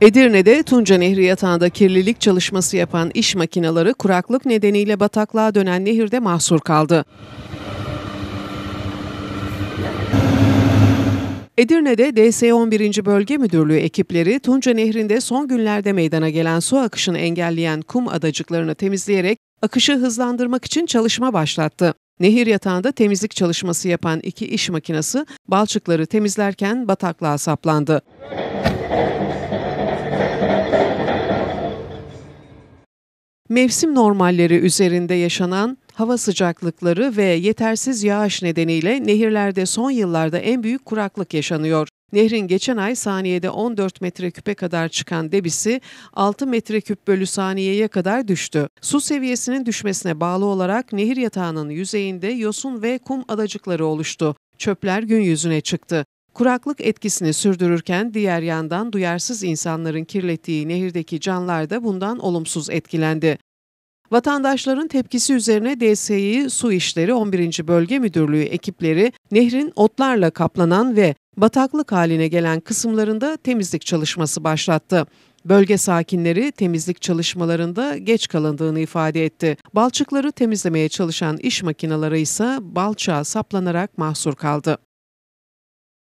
Edirne'de Tunca Nehri yatağında kirlilik çalışması yapan iş makineleri kuraklık nedeniyle bataklığa dönen nehirde mahsur kaldı. Edirne'de DS11. Bölge Müdürlüğü ekipleri Tunca Nehri'nde son günlerde meydana gelen su akışını engelleyen kum adacıklarını temizleyerek akışı hızlandırmak için çalışma başlattı. Nehir yatağında temizlik çalışması yapan iki iş makinesi balçıkları temizlerken bataklığa saplandı. Mevsim normalleri üzerinde yaşanan hava sıcaklıkları ve yetersiz yağış nedeniyle nehirlerde son yıllarda en büyük kuraklık yaşanıyor. Nehrin geçen ay saniyede 14 metreküpe kadar çıkan debisi 6 metreküp bölü saniyeye kadar düştü. Su seviyesinin düşmesine bağlı olarak nehir yatağının yüzeyinde yosun ve kum adacıkları oluştu. Çöpler gün yüzüne çıktı. Kuraklık etkisini sürdürürken diğer yandan duyarsız insanların kirlettiği nehirdeki canlar da bundan olumsuz etkilendi. Vatandaşların tepkisi üzerine DSİ Su İşleri 11. Bölge Müdürlüğü ekipleri nehrin otlarla kaplanan ve bataklık haline gelen kısımlarında temizlik çalışması başlattı. Bölge sakinleri temizlik çalışmalarında geç kalındığını ifade etti. Balçıkları temizlemeye çalışan iş makinaları ise balçağa saplanarak mahsur kaldı.